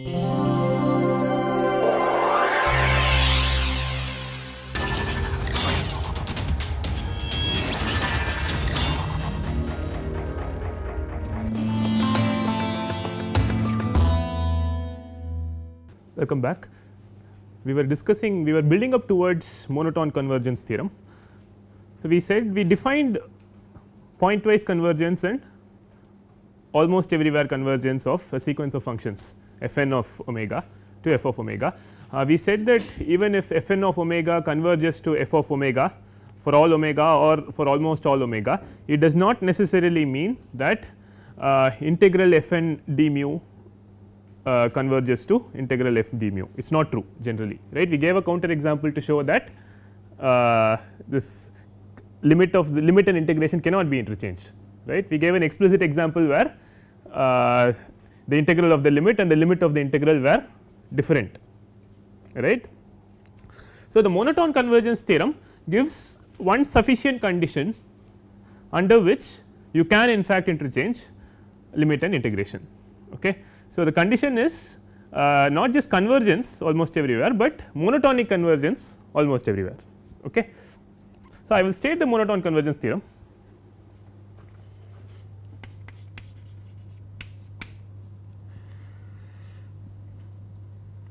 Welcome back. We were discussing, we were building up towards monotone convergence theorem. We said we defined pointwise convergence and almost everywhere convergence of a sequence of functions. Fn of omega to f of omega. Uh, we said that even if Fn of omega converges to f of omega for all omega or for almost all omega, it does not necessarily mean that uh, integral Fn d mu uh, converges to integral f d mu. It is not true generally, right. We gave a counter example to show that uh, this limit of the limit and integration cannot be interchanged, right. We gave an explicit example where uh, the integral of the limit and the limit of the integral were different right. So, the monotone convergence theorem gives one sufficient condition under which you can in fact interchange limit and integration. Okay. So, the condition is uh, not just convergence almost everywhere, but monotonic convergence almost everywhere. Okay. So, I will state the monotone convergence theorem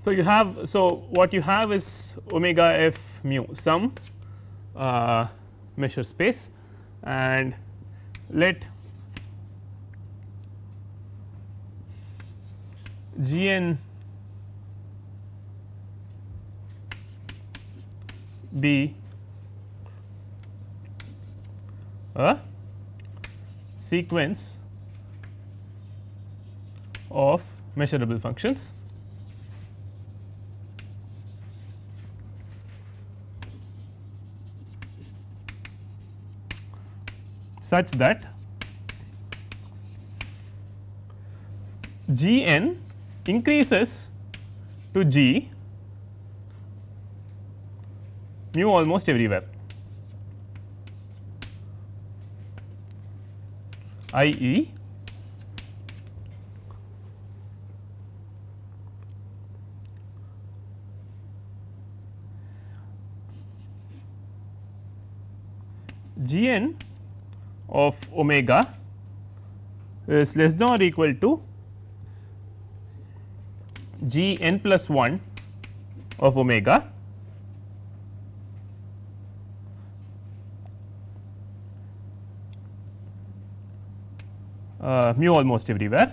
So, you have so what you have is omega f mu some uh, measure space and let gn be a uh, sequence of measurable functions such that g n increases to g mu almost everywhere i e g n of omega is uh, less than or equal to g n plus 1 of omega uh, mu almost everywhere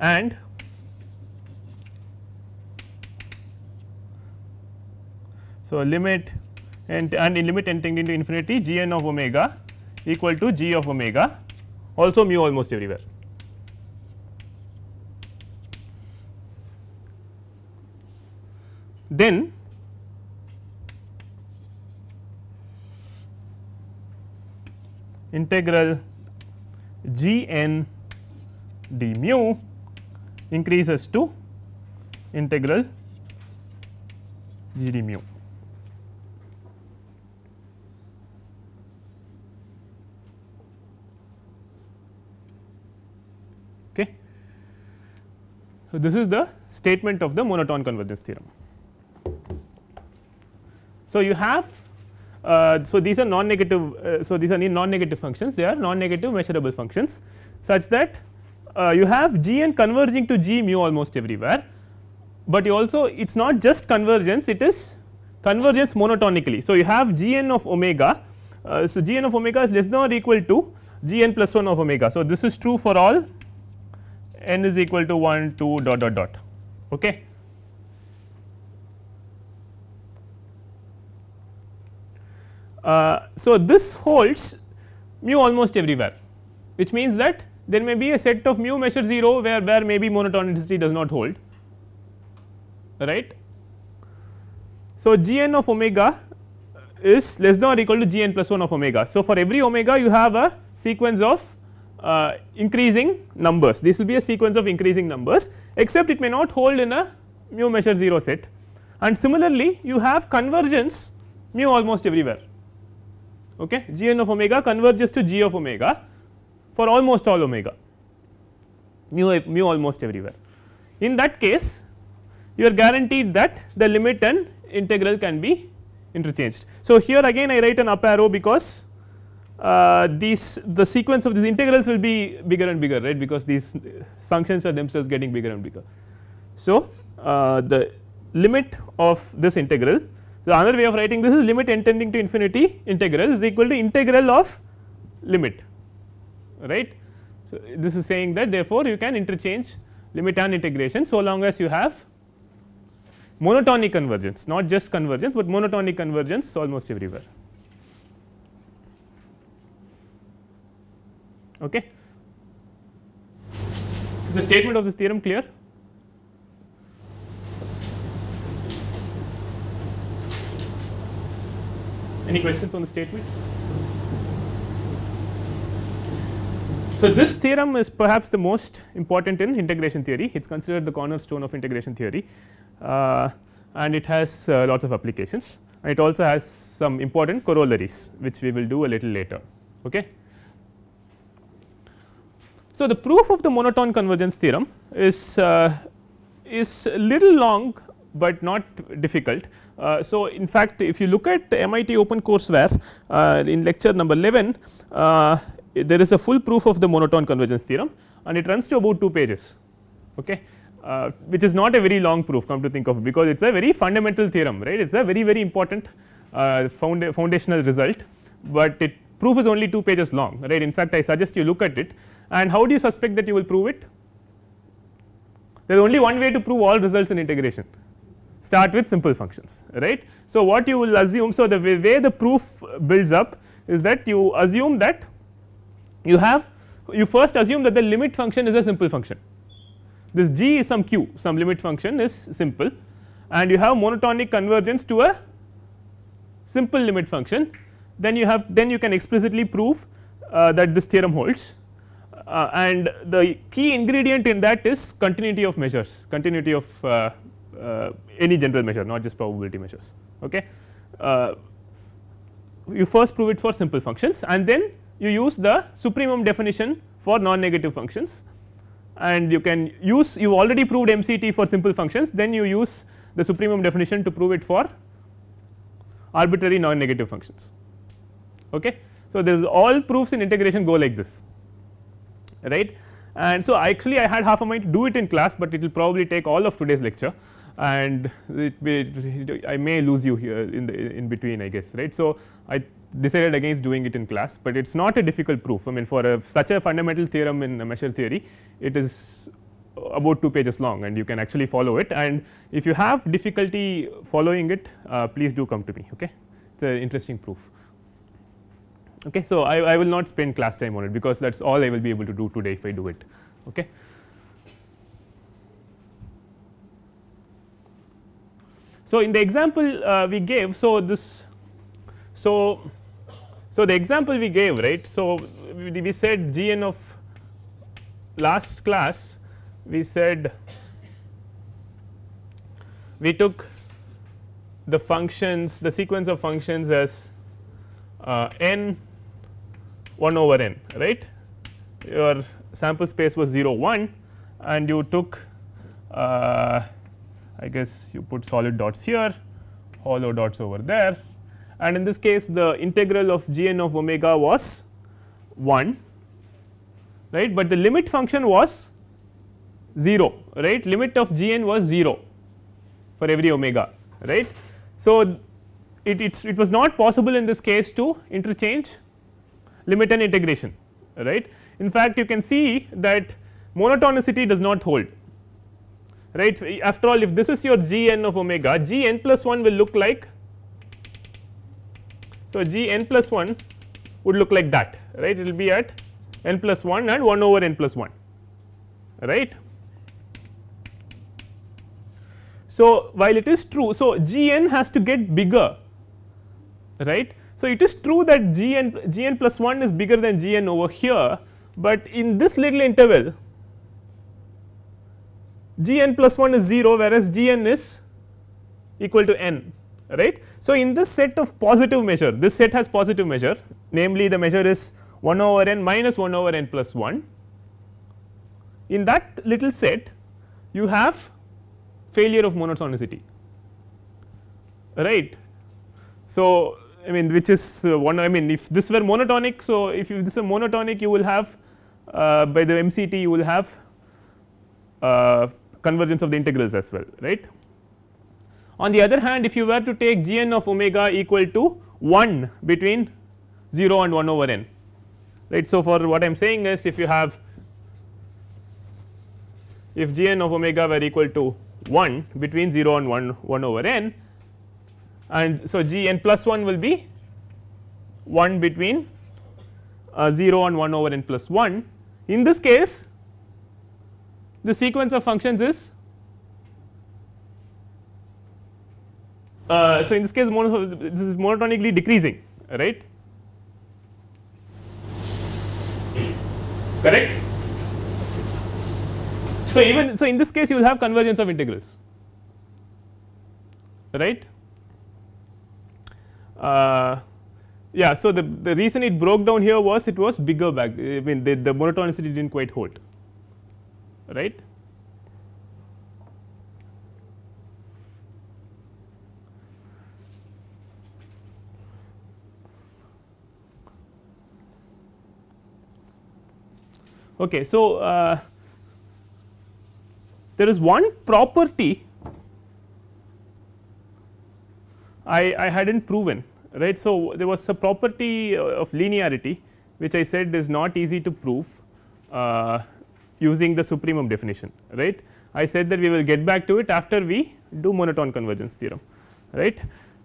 and so limit and, and in limit n tending to infinity g n of omega equal to g of omega also mu almost everywhere. Then integral g n d mu increases to integral g d mu. So, this is the statement of the monotone convergence theorem. So, you have uh, so these are non negative uh, so these are non negative functions they are non negative measurable functions such that uh, you have g n converging to g mu almost everywhere, but you also it is not just convergence it is convergence monotonically. So, you have g n of omega uh, so g n of omega is less than or equal to g n plus 1 of omega. So, this is true for all n is equal to 1 2 dot dot dot okay uh, so this holds mu almost everywhere which means that there may be a set of mu measure 0 where where maybe monotonicity does not hold right so gn of omega is less than or equal to gn plus 1 of omega so for every omega you have a sequence of uh, increasing numbers. This will be a sequence of increasing numbers except it may not hold in a mu measure 0 set and similarly you have convergence mu almost everywhere okay gn of omega converges to g of omega for almost all omega mu, mu almost everywhere. In that case you are guaranteed that the limit and integral can be interchanged. So, here again I write an up arrow because uh, these the sequence of these integrals will be bigger and bigger right because these functions are themselves getting bigger and bigger. So, uh, the limit of this integral. So, another way of writing this is limit n tending to infinity integral is equal to integral of limit right. So, this is saying that therefore, you can interchange limit and integration so long as you have monotonic convergence not just convergence, but monotonic convergence almost everywhere. Okay. Is the statement of this theorem clear? Any questions on the statement? So, this theorem is perhaps the most important in integration theory, it is considered the cornerstone of integration theory uh, and it has uh, lots of applications and it also has some important corollaries which we will do a little later. Okay. So, the proof of the monotone convergence theorem is, uh, is little long, but not difficult. Uh, so, in fact, if you look at the MIT open courseware uh, in lecture number 11, uh, there is a full proof of the monotone convergence theorem and it runs to about 2 pages okay. Uh, which is not a very long proof come to think of because it is a very fundamental theorem right it is a very very important uh, found foundational result, but it proof is only 2 pages long right in fact I suggest you look at it and how do you suspect that you will prove it? There is only one way to prove all results in integration start with simple functions right. So, what you will assume so the way, way the proof builds up is that you assume that you have you first assume that the limit function is a simple function this g is some q some limit function is simple and you have monotonic convergence to a simple limit function then you have then you can explicitly prove uh, that this theorem holds uh, and the key ingredient in that is continuity of measures, continuity of uh, uh, any general measure not just probability measures. Okay. Uh, you first prove it for simple functions and then you use the supremum definition for non-negative functions and you can use you already proved MCT for simple functions then you use the supremum definition to prove it for arbitrary non-negative functions. Okay. So, there is all proofs in integration go like this right. And so, actually I had half a mind to do it in class, but it will probably take all of today's lecture and it, may, I may lose you here in the in between I guess right. So, I decided against doing it in class, but it is not a difficult proof I mean for a, such a fundamental theorem in measure theory it is about 2 pages long and you can actually follow it and if you have difficulty following it uh, please do come to me okay. It is an interesting proof. Okay, so I, I will not spend class time on it because that is all I will be able to do today if I do it. Okay. So, in the example uh, we gave, so this, so, so the example we gave right. So, we said g n of last class we said we took the functions the sequence of functions as uh, n 1 over n right your sample space was 0 1 and you took uh, I guess you put solid dots here hollow dots over there and in this case the integral of gn of omega was 1 right, but the limit function was 0 right limit of gn was 0 for every omega right. So, it, it was not possible in this case to interchange limit and integration right. In fact, you can see that monotonicity does not hold right after all if this is your g n of omega g n plus 1 will look like. So, g n plus 1 would look like that right it will be at n plus 1 and 1 over n plus 1 right. So, while it is true so g n has to get bigger right so, it is true that gn, plus 1 is bigger than gn over here, but in this little interval gn plus 1 is 0 whereas gn is equal to n right. So, in this set of positive measure this set has positive measure namely the measure is 1 over n minus 1 over n plus 1. In that little set you have failure of monotonicity right. So, I mean which is uh, one I mean if this were monotonic. So, if this is monotonic you will have uh, by the MCT you will have uh, convergence of the integrals as well right. On the other hand if you were to take gn of omega equal to 1 between 0 and 1 over n right. So, for what I am saying is if you have if gn of omega were equal to 1 between 0 and 1 1 over n and so g n plus 1 will be 1 between uh, 0 and 1 over n plus 1. In this case the sequence of functions is uh, so in this case this is monotonically decreasing right correct. So, even so in this case you will have convergence of integrals right. Uh, yeah, so the, the reason it broke down here was it was bigger back I mean the, the monotonicity did not quite hold right. Okay, so uh, there is one property I, I had not proven right. So, there was a property uh, of linearity which I said is not easy to prove uh, using the supremum definition right. I said that we will get back to it after we do monotone convergence theorem right.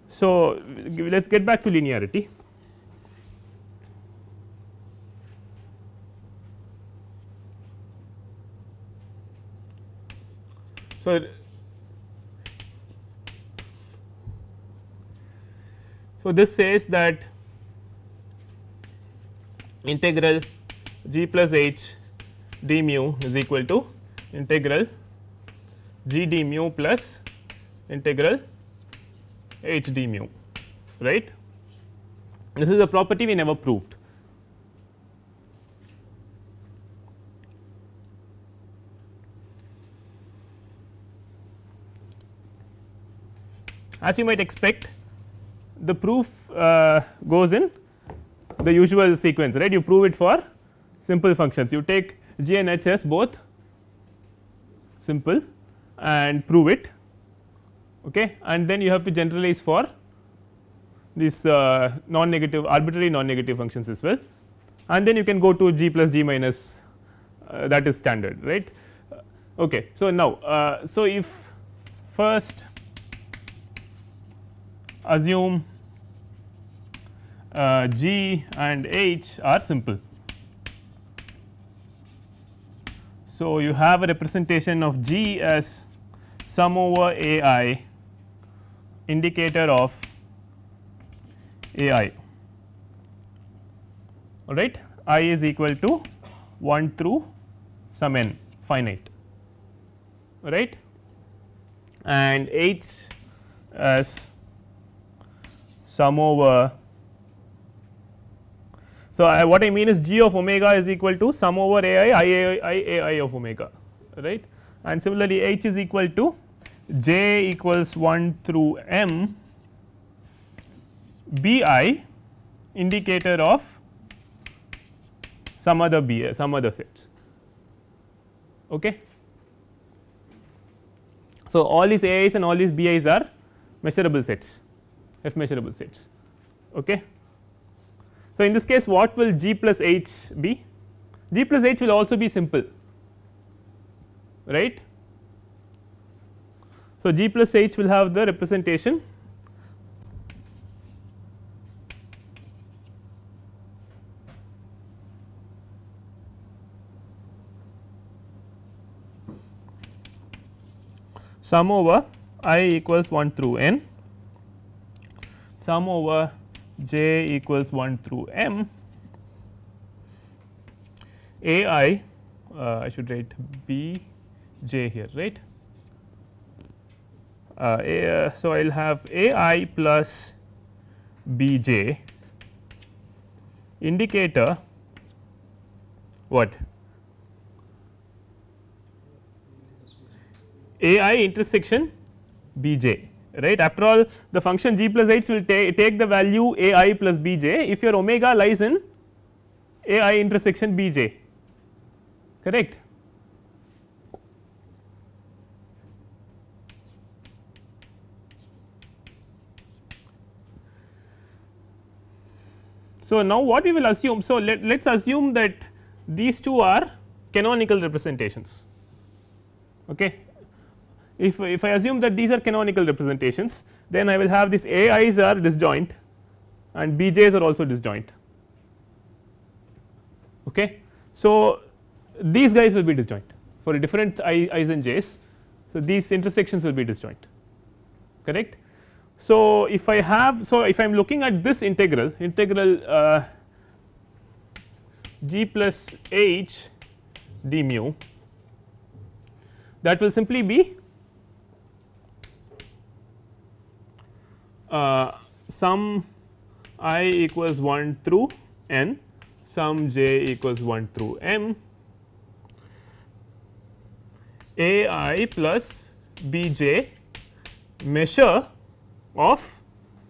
So, let us get back to linearity. So, So, this says that integral g plus h d mu is equal to integral g d mu plus integral h d mu right. This is a property we never proved. As you might expect the proof uh, goes in the usual sequence right you prove it for simple functions you take g and h s both simple and prove it okay and then you have to generalize for these uh, non negative arbitrary non negative functions as well and then you can go to g plus g minus uh, that is standard right uh, okay so now uh, so if first assume uh, G and H are simple. So, you have a representation of G as sum over AI indicator of AI all right i is equal to 1 through some n finite all right and h as sum over so, I, uh, what I mean is g of omega is equal to sum over a i i a i a i of omega right and similarly h is equal to j equals 1 through m b i indicator of some other b uh, some other sets. Okay. So, all these a i's and all these b i's are measurable sets f measurable sets. Okay. So, in this case what will g plus h be? g plus h will also be simple right. So, g plus h will have the representation sum over i equals 1 through n sum over j equals 1 through m a i uh, I should write b j here right. Uh, a, uh, so, I will have a i plus b j indicator what a i intersection b j right. After all the function g plus h will ta take the value a i plus b j if your omega lies in a i intersection b j correct. So, now what we will assume? So, let, let us assume that these two are canonical representations. Okay if, if I assume that these are canonical representations then I will have this a i's are disjoint and b j's are also disjoint okay. So, these guys will be disjoint for different i i's and j's. So, these intersections will be disjoint correct. So, if I have so if I am looking at this integral integral uh, g plus h d mu that will simply be Uh, sum i equals 1 through n, sum j equals 1 through m, a i plus b j measure of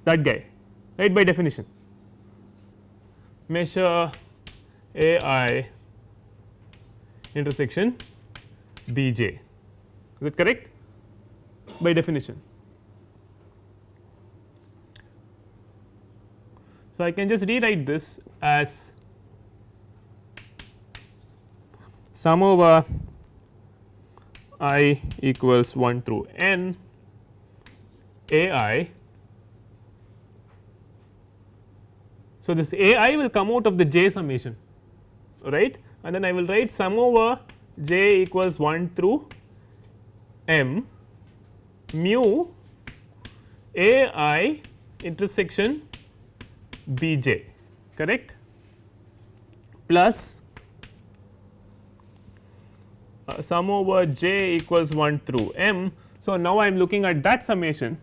that guy right by definition measure a i intersection b j is that correct by definition. So, I can just rewrite this as sum over i equals 1 through n a i. So, this a i will come out of the j summation right and then I will write sum over j equals 1 through m mu a i intersection Bj correct plus uh, sum over j equals 1 through m. So, now I am looking at that summation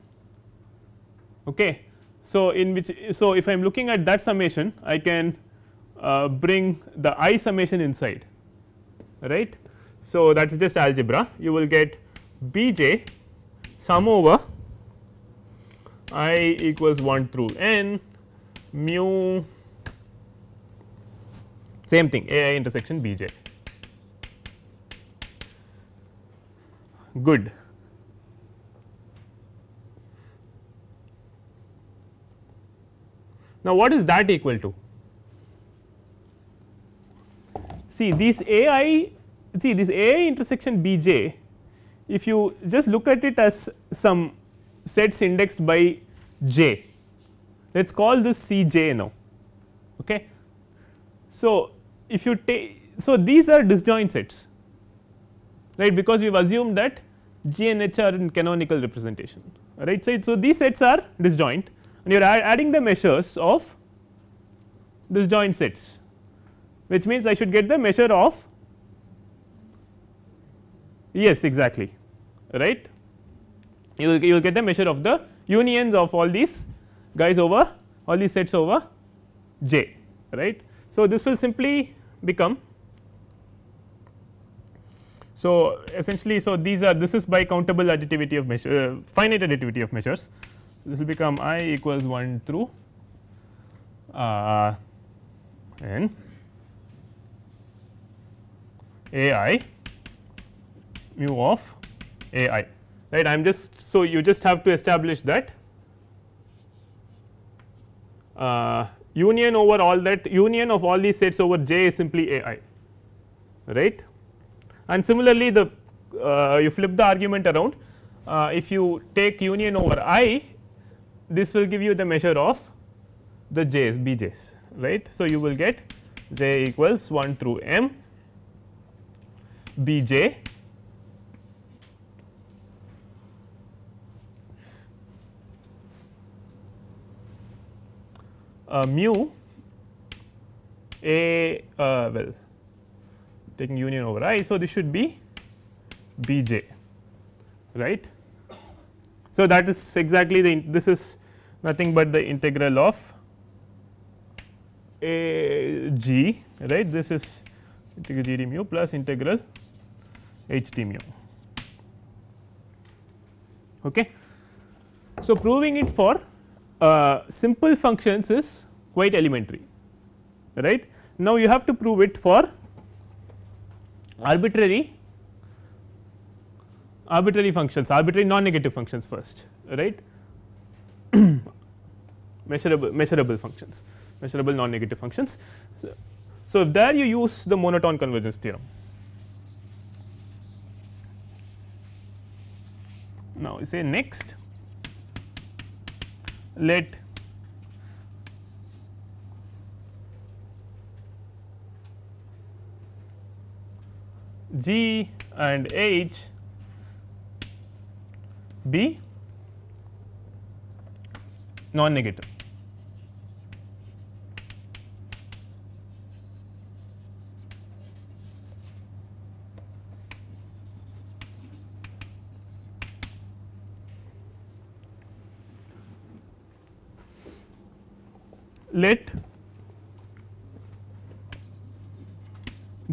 okay. So, in which so if I am looking at that summation I can uh, bring the i summation inside right. So, that is just algebra you will get b j sum over i equals 1 through n mu same thing A i intersection B j. Good. Now, what is that equal to? See this A i see this A i intersection B j if you just look at it as some sets indexed by j let us call this C j now. Okay. So, if you take so these are disjoint sets right because we have assumed that g and h are in canonical representation right. So, so these sets are disjoint and you are adding the measures of disjoint sets which means I should get the measure of yes exactly right you will, you will get the measure of the unions of all these guys over all these sets over J right. So, this will simply become so essentially so these are this is by countable additivity of measure uh, finite additivity of measures this will become i equals 1 through uh, n a i mu of a i right I am just so you just have to establish that uh, union over all that union of all these sets over j is simply a i right. And similarly, the uh, you flip the argument around uh, if you take union over i this will give you the measure of the j's bj's right. So, you will get j equals 1 through m bj Uh, mu a uh, well taking union over i. So, this should be b j right. So, that is exactly the this is nothing but the integral of a g right this is integral g d mu plus integral h d mu. Okay. So, proving it for uh, simple functions is quite elementary right. Now, you have to prove it for arbitrary arbitrary functions arbitrary non negative functions first right measurable measurable functions measurable non negative functions. So, so, if there you use the monotone convergence theorem. Now, you say next let G and H be non negative. let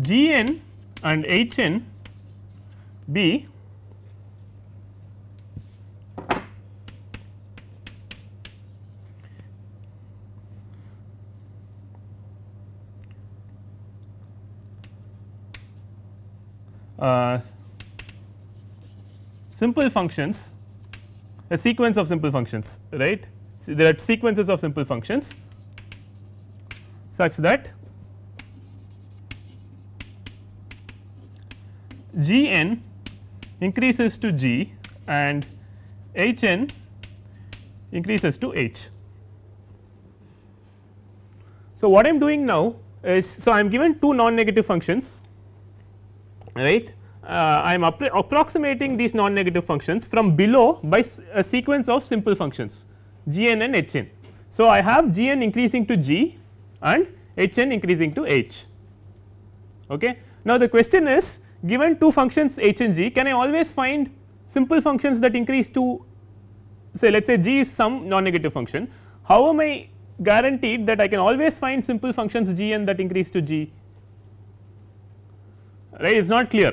G n and H n be uh, simple functions a sequence of simple functions right so there are sequences of simple functions such that g n increases to g and h n increases to h. So, what I am doing now is so I am given two non negative functions right uh, I am approximating these non negative functions from below by a sequence of simple functions g n and h n. So, I have g n increasing to g and h n increasing to h. Okay. Now, the question is given two functions h and g can I always find simple functions that increase to say let us say g is some non negative function. How am I guaranteed that I can always find simple functions g n that increase to g right it is not clear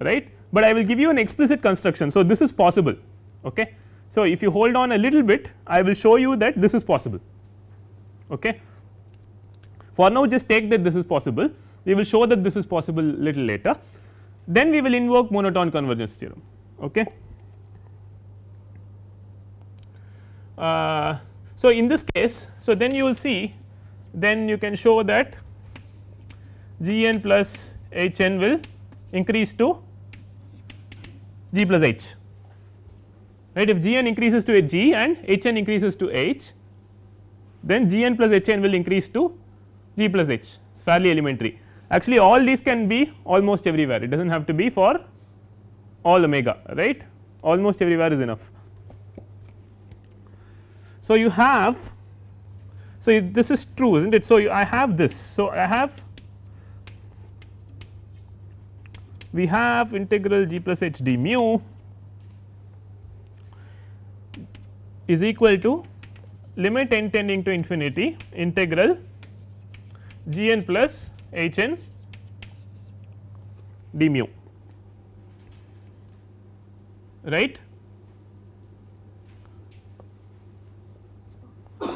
right, but I will give you an explicit construction. So, this is possible. Okay. So, if you hold on a little bit I will show you that this is possible. Okay. For now just take that this is possible, we will show that this is possible little later. Then we will invoke monotone convergence theorem. Okay. Uh, so, in this case, so then you will see then you can show that g n plus h n will increase to g plus h right if g n increases to a g and h n increases to h then g n plus h n will increase to 3 plus h it is fairly elementary. Actually all these can be almost everywhere it does not have to be for all omega right almost everywhere is enough. So, you have so this is true is not it. So, you, I have this. So, I have we have integral g plus h d mu is equal to limit n tending to infinity integral g n plus h n d mu right.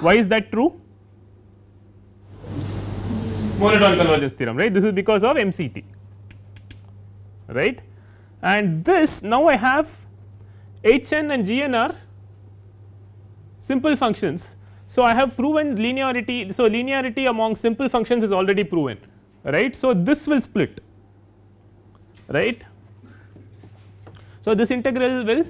Why is that true? Monotone convergence theorem right this is because of MCT right and this now I have h n and g n are simple functions so, I have proven linearity. So, linearity among simple functions is already proven right. So, this will split right. So, this integral will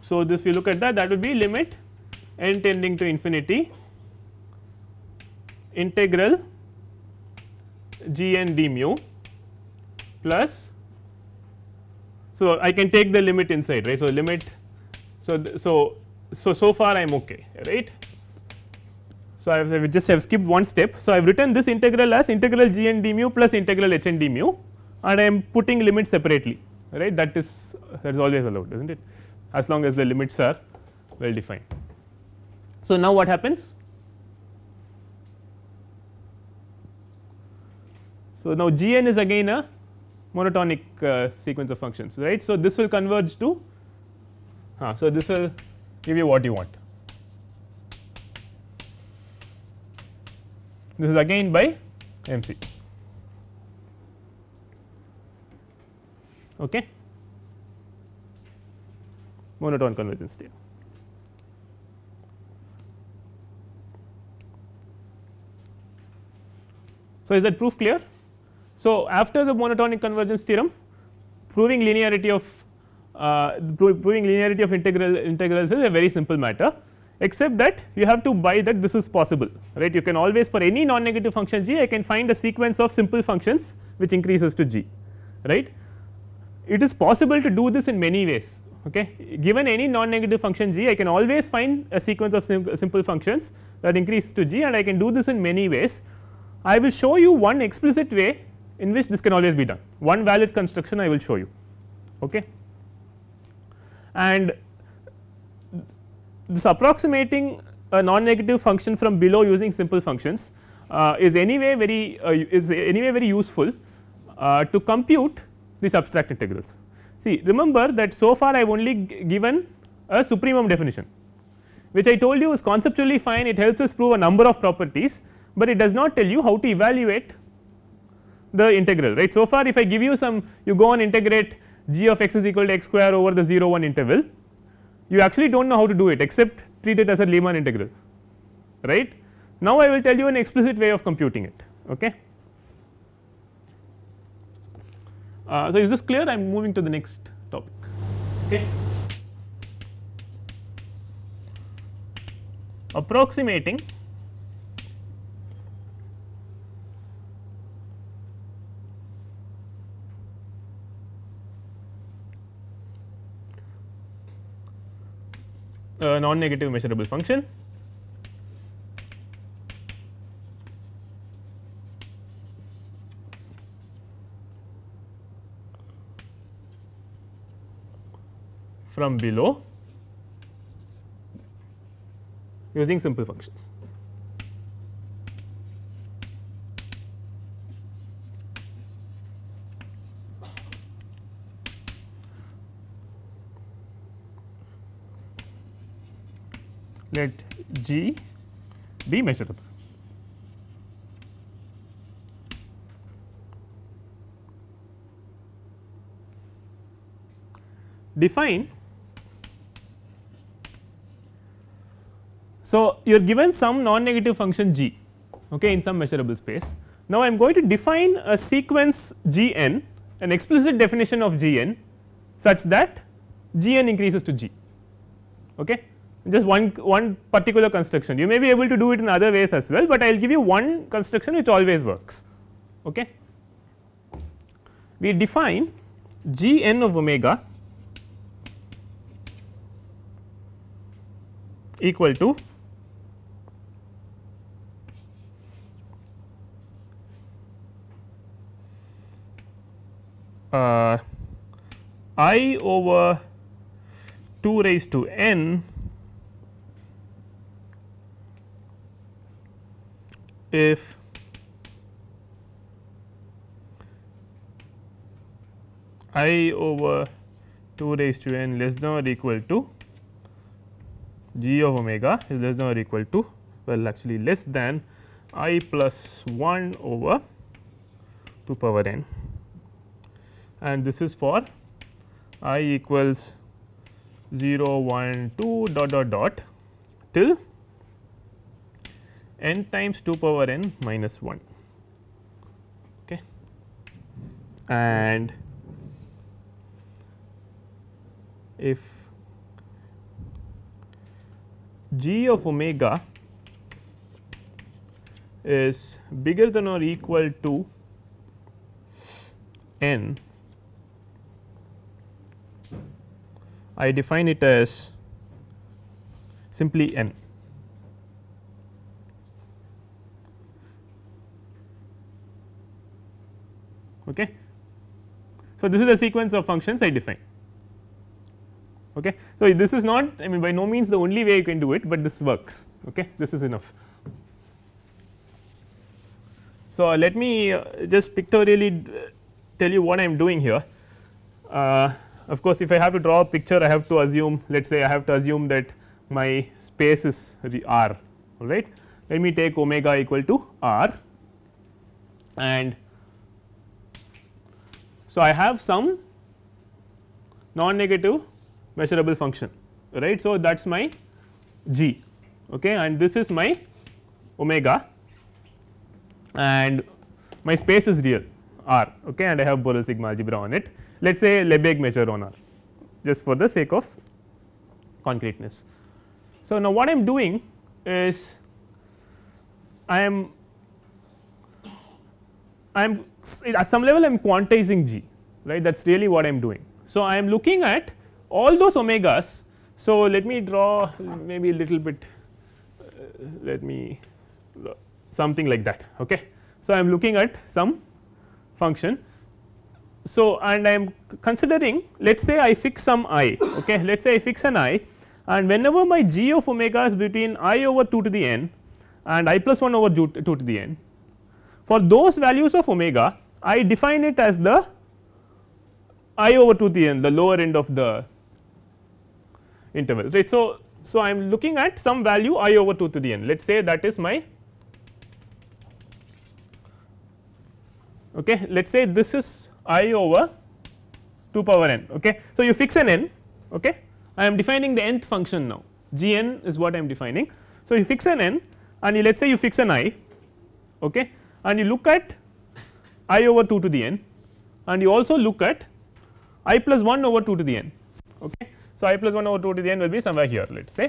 So, this you look at that that will be limit n tending to infinity integral g n d mu plus. So, I can take the limit inside right. So, limit so, so, so, so far I am okay right. So, I have just have skipped one step. So, I have written this integral as integral g n d mu plus integral h n d mu and I am putting limits separately right that is that is always allowed is not it as long as the limits are well defined. So, now what happens? So, now g n is again a monotonic uh, sequence of functions right. So, this will converge to uh, so this will give you what you want. This is again by MC. Okay. Monotone convergence theorem. So, is that proof clear? So, after the monotonic convergence theorem proving linearity of uh, proving linearity of integral integrals is a very simple matter except that you have to buy that this is possible right you can always for any non negative function g I can find a sequence of simple functions which increases to g right. It is possible to do this in many ways okay given any non negative function g I can always find a sequence of sim simple functions that increase to g and I can do this in many ways. I will show you one explicit way in which this can always be done. One valid construction I will show you. Okay. And this approximating a non-negative function from below using simple functions uh, is anyway very uh, is anyway very useful uh, to compute these abstract integrals. See remember that so far I have only given a supremum definition which I told you is conceptually fine it helps us prove a number of properties, but it does not tell you how to evaluate the integral right. So far if I give you some you go and integrate g of x is equal to x square over the 0 1 interval you actually do not know how to do it except treat it as a Lehmann integral right. Now I will tell you an explicit way of computing it okay. Uh, so is this clear I am moving to the next topic okay. Approximating a non negative measurable function. from below using simple functions. let G be measurable. Define So, you are given some non negative function g okay, in some measurable space. Now, I am going to define a sequence g n an explicit definition of g n such that g n increases to g. Okay just one one particular construction. You may be able to do it in other ways as well, but I will give you one construction which always works. Okay. We define g n of omega equal to uh, i over 2 raised to n if i over 2 raised to n less than or equal to g of omega is less than or equal to well actually less than i plus 1 over 2 power n and this is for i equals 0 1 2 dot dot dot till n times 2 power n minus 1 okay and if g of omega is bigger than or equal to n I define it as simply n Okay. So, this is the sequence of functions I define. Okay. So, this is not I mean by no means the only way you can do it, but this works okay this is enough. So, uh, let me uh, just pictorially uh, tell you what I am doing here. Uh, of course, if I have to draw a picture I have to assume let us say I have to assume that my space is r alright. Let me take omega equal to r and so, I have some non negative measurable function right. So, that is my g okay and this is my omega and my space is real r okay and I have Borel sigma algebra on it let us say Lebesgue measure on r just for the sake of concreteness. So, now what I am doing is I am I am at some level I am quantizing g right that is really what I am doing. So, I am looking at all those omegas. So, let me draw maybe a little bit uh, let me something like that. Okay. So, I am looking at some function. So, and I am considering let us say I fix some i okay let us say I fix an i and whenever my g of omega is between i over 2 to the n and i plus 1 over 2 to the n for those values of omega, I define it as the i over 2 the n, the lower end of the interval. Right. So, so I am looking at some value i over 2 to the n, let us say that is my okay. let us say this is i over 2 power n. Okay. So, you fix an n, okay. I am defining the nth function now, g n is what I am defining. So, you fix an n and let us say you fix an i. Okay and you look at i over 2 to the n and you also look at i plus 1 over 2 to the n okay. So, i plus 1 over 2 to the n will be somewhere here let us say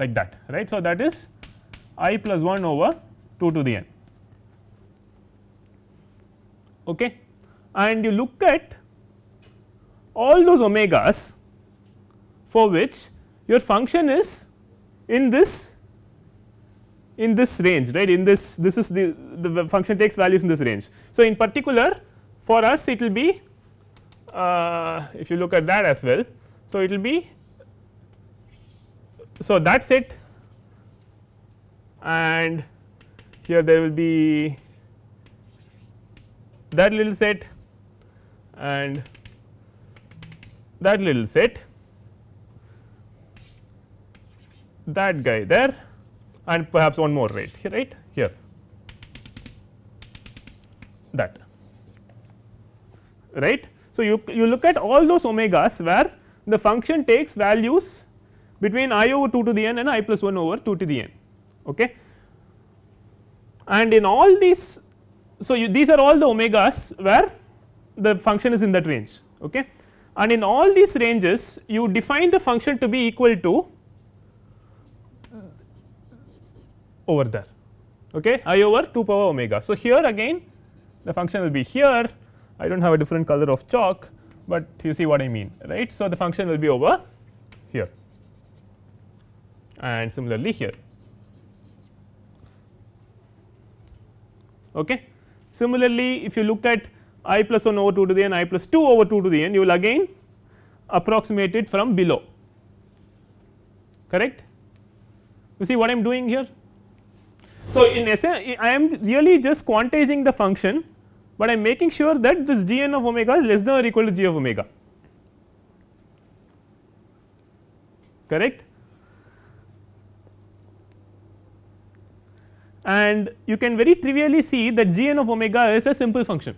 like that right. So, that is i plus 1 over 2 to the n okay. and you look at all those omegas for which your function is in this in this range right in this this is the, the function takes values in this range. So, in particular for us it will be uh, if you look at that as well. So, it will be so that's it. and here there will be that little set and that little set that guy there and perhaps one more rate here right here that right. So, you, you look at all those omegas where the function takes values between i over 2 to the n and i plus 1 over 2 to the n. Okay. And in all these, so you, these are all the omegas where the function is in that range. Okay. And in all these ranges, you define the function to be equal to over there okay i over 2 power omega. So, here again the function will be here I do not have a different color of chalk, but you see what I mean right. So, the function will be over here and similarly here okay. Similarly, if you look at i plus 1 over 2 to the n i plus 2 over 2 to the n you will again approximate it from below correct. You see what I am doing here so, in essence I am really just quantizing the function, but I am making sure that this g n of omega is less than or equal to g of omega correct. And you can very trivially see that g n of omega is a simple function.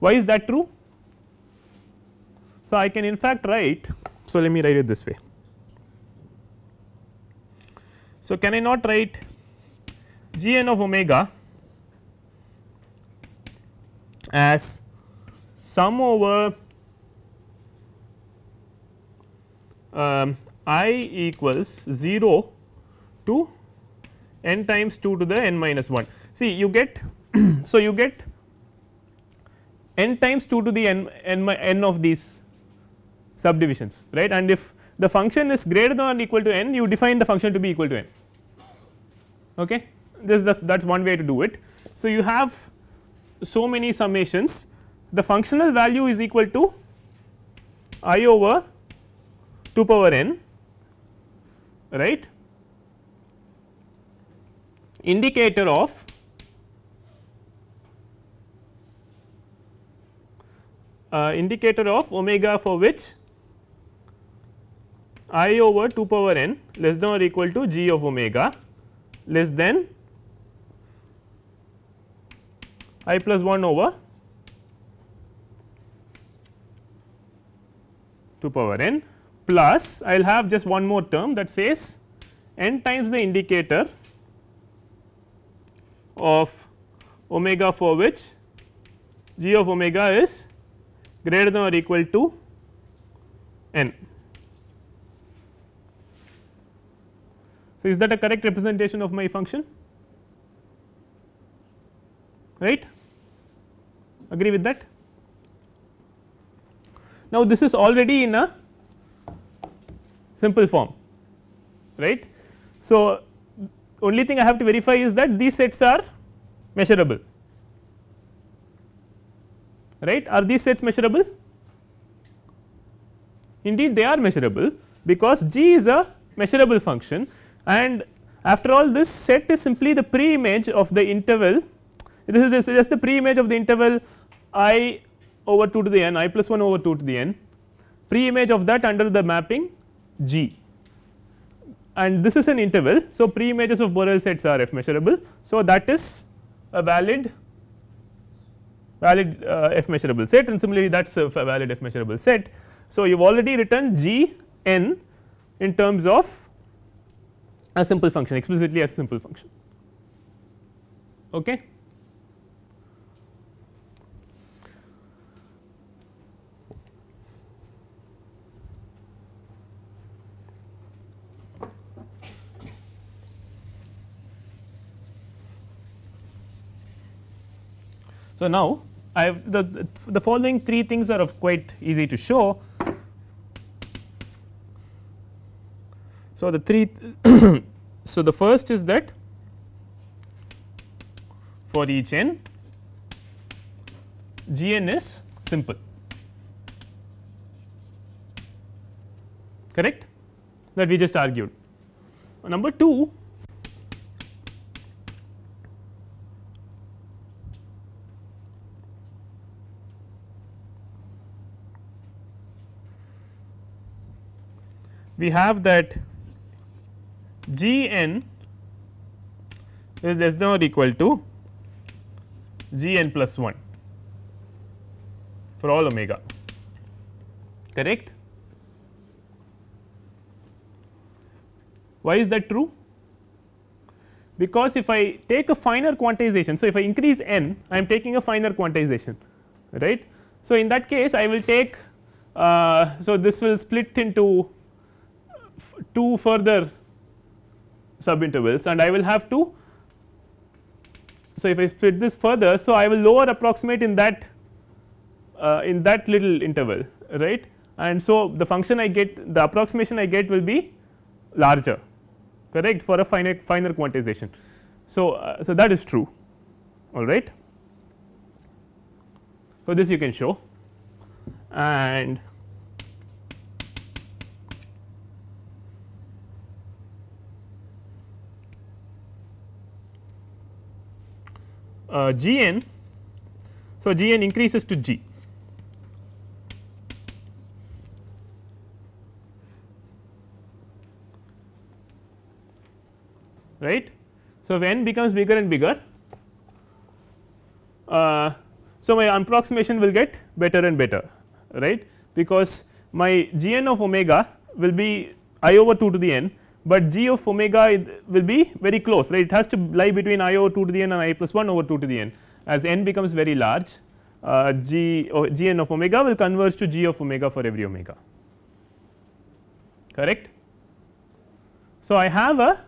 Why is that true? So, I can in fact write, so let me write it this way. So, can I not write g n of omega as sum over um, i equals 0 to n times 2 to the n minus 1. See you get so you get n times 2 to the n, n, n of these subdivisions right and if the function is greater than or equal to n you define the function to be equal to n okay this, that is one way to do it. So, you have so many summations the functional value is equal to i over 2 power n right indicator of uh, indicator of omega for which i over 2 power n less than or equal to g of omega less than i plus 1 over 2 power n plus I will have just one more term that says n times the indicator of omega for which g of omega is greater than or equal to n. So, is that a correct representation of my function right agree with that. Now, this is already in a simple form right. So, only thing I have to verify is that these sets are measurable right are these sets measurable indeed they are measurable because g is a measurable function and after all this set is simply the pre image of the interval this is, just the pre image of the interval i over 2 to the n i plus 1 over 2 to the n pre image of that under the mapping g and this is an interval. So, pre images of Borel sets are f measurable. So, that is a valid valid uh, f measurable set and similarly that is a valid f measurable set. So, you have already written g n in terms of a simple function explicitly as a simple function. Okay. So, now I have the, the following three things are of quite easy to show So, the three so the first is that for each n g n is simple correct that we just argued. Number 2 we have that G n is less than or equal to G n plus 1 for all omega correct. Why is that true? Because if I take a finer quantization, so if I increase n, I am taking a finer quantization, right. So, in that case, I will take uh, so this will split into two further subintervals and I will have to. So, if I split this further, so I will lower approximate in that uh, in that little interval right and so the function I get the approximation I get will be larger correct for a finer finer quantization. So, uh, so that is true all right. So, this you can show and uh, Gn. So, Gn increases to G. right. So, when becomes bigger and bigger, uh, so my approximation will get better and better right because my g n of omega will be i over 2 to the n but g of omega will be very close right it has to lie between i over 2 to the n and i plus 1 over 2 to the n as n becomes very large uh, g or oh, g n of omega will converge to g of omega for every omega correct. So, I have a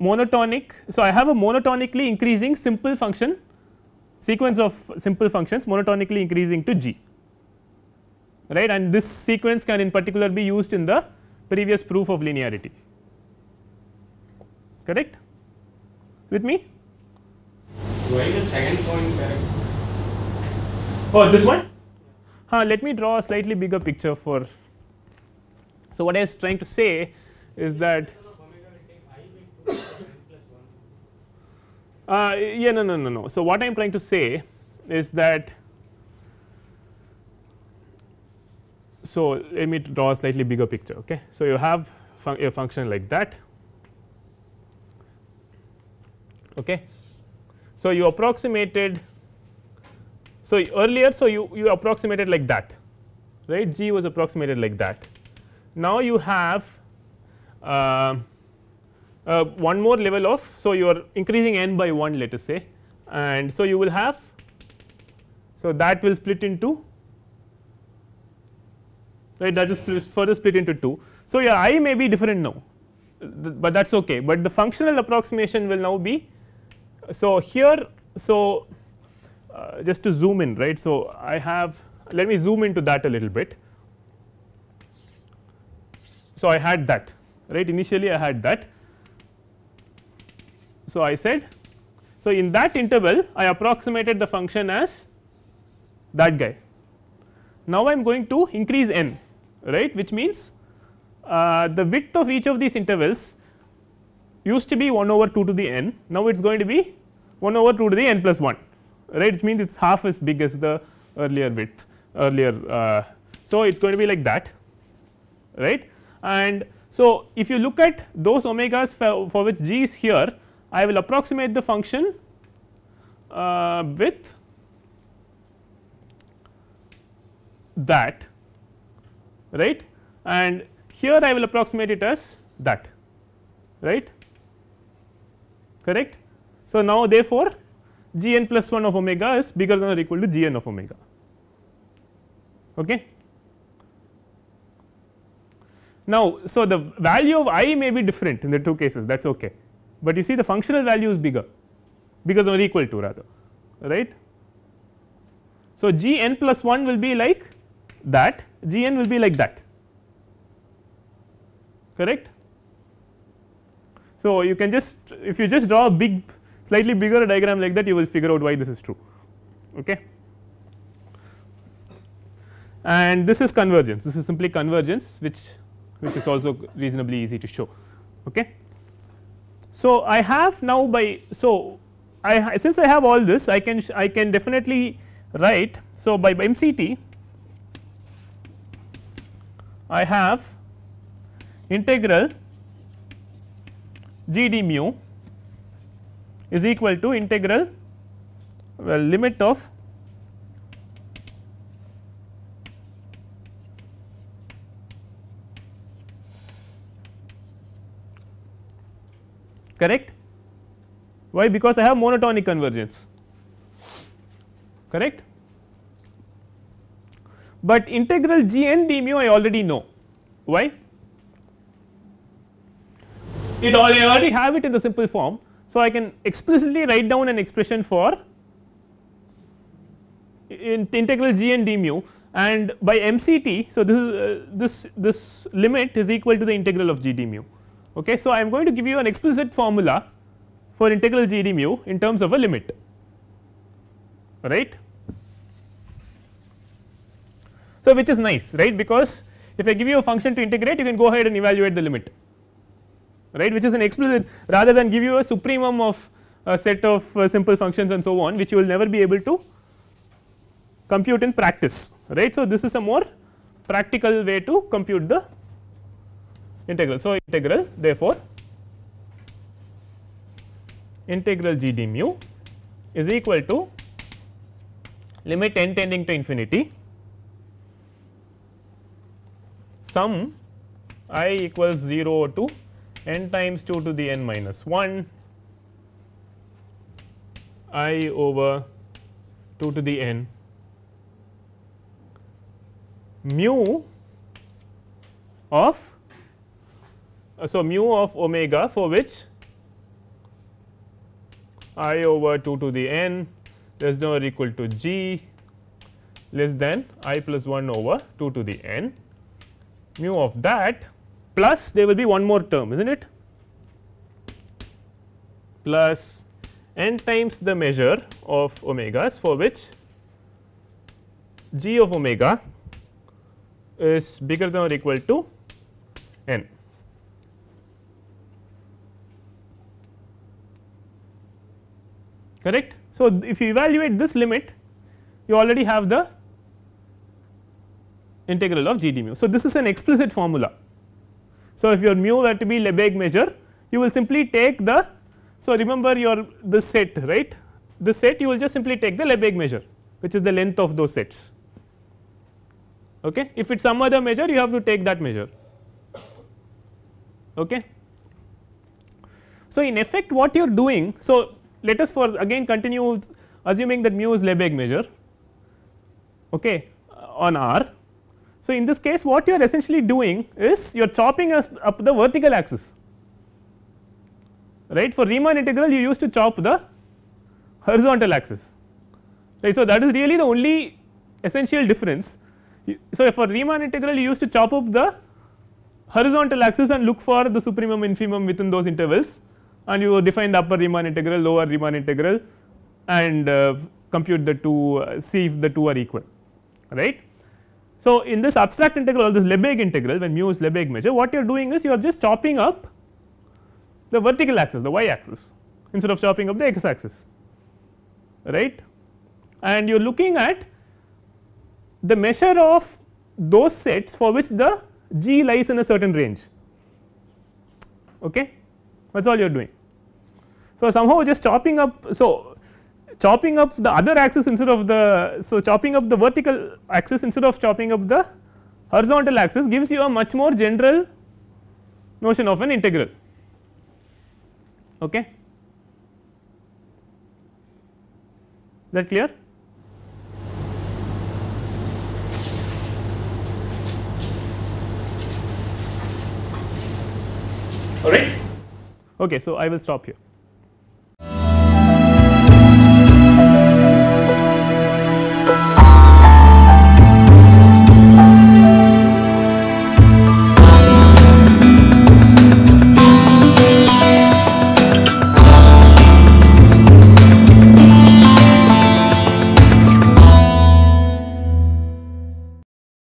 monotonic. So, I have a monotonically increasing simple function sequence of simple functions monotonically increasing to g right and this sequence can in particular be used in the previous proof of linearity correct with me? Why the second point correct? Oh this one? Huh, let me draw a slightly bigger picture for. So, what I was trying to say is that uh, yeah no no no no. So, what I am trying to say is that So, let me draw a slightly bigger picture. Okay. So, you have fun a function like that. Okay. So, you approximated so earlier so you, you approximated like that right g was approximated like that. Now, you have uh, uh, one more level of so you are increasing n by 1 let us say and so you will have so that will split into right that is further split into 2. So, your i may be different now, but that is okay, but the functional approximation will now be. So, here so uh, just to zoom in right. So, I have let me zoom into that a little bit. So, I had that right initially I had that. So, I said so in that interval I approximated the function as that guy. Now, I am going to increase n right which means uh, the width of each of these intervals used to be 1 over 2 to the n now it is going to be 1 over 2 to the n plus 1 right which means it is half as big as the earlier width earlier. Uh, so, it is going to be like that right and so, if you look at those omegas for, for which g is here I will approximate the function uh, with that right and here I will approximate it as that right correct. So, now therefore, g n plus 1 of omega is bigger than or equal to g n of omega. Okay. Now, so the value of i may be different in the two cases that is okay, but you see the functional value is bigger bigger than or equal to rather right. So, g n plus 1 will be like that Gn will be like that correct. So, you can just if you just draw a big slightly bigger diagram like that you will figure out why this is true okay. And this is convergence this is simply convergence which which is also reasonably easy to show okay. So, I have now by so I since I have all this I can I can definitely write so by, by MCT I have integral g d mu is equal to integral well, limit of correct why because I have monotonic convergence correct but integral g n d mu I already know why it all I already have it in the simple form. So, I can explicitly write down an expression for in integral g n d mu and by MCT. So, this is uh, this this limit is equal to the integral of g d mu. Okay. So, I am going to give you an explicit formula for integral g d mu in terms of a limit right. So, which is nice right because if I give you a function to integrate you can go ahead and evaluate the limit right which is an explicit rather than give you a supremum of a set of uh, simple functions and so on which you will never be able to compute in practice right. So, this is a more practical way to compute the integral. So, integral therefore, integral g d mu is equal to limit n tending to infinity sum i equals 0 to n times 2 to the n minus 1 i over 2 to the n mu of uh, so mu of omega for which i over 2 to the n less than or equal to g less than i plus 1 over 2 to the n mu of that plus there will be one more term is not it plus n times the measure of omegas for which g of omega is bigger than or equal to n. correct. So, if you evaluate this limit you already have the integral of g d mu. So, this is an explicit formula. So, if your mu were to be Lebesgue measure you will simply take the. So, remember your this set right this set you will just simply take the Lebesgue measure which is the length of those sets. Okay. If it is some other measure you have to take that measure. Okay. So, in effect what you are doing. So, let us for again continue assuming that mu is Lebesgue measure okay, on R so, in this case what you are essentially doing is you are chopping up the vertical axis right for Riemann integral you used to chop the horizontal axis right. So, that is really the only essential difference. So, for Riemann integral you used to chop up the horizontal axis and look for the supremum infimum within those intervals and you define the upper Riemann integral lower Riemann integral and uh, compute the two uh, see if the two are equal right. So, in this abstract integral or this Lebesgue integral when mu is Lebesgue measure what you are doing is you are just chopping up the vertical axis the y axis instead of chopping up the x axis right and you are looking at the measure of those sets for which the g lies in a certain range okay that is all you are doing. So, somehow just chopping up so chopping up the other axis instead of the. So, chopping up the vertical axis instead of chopping up the horizontal axis gives you a much more general notion of an integral. Okay. Is that clear? all right. Okay, so I will stop here.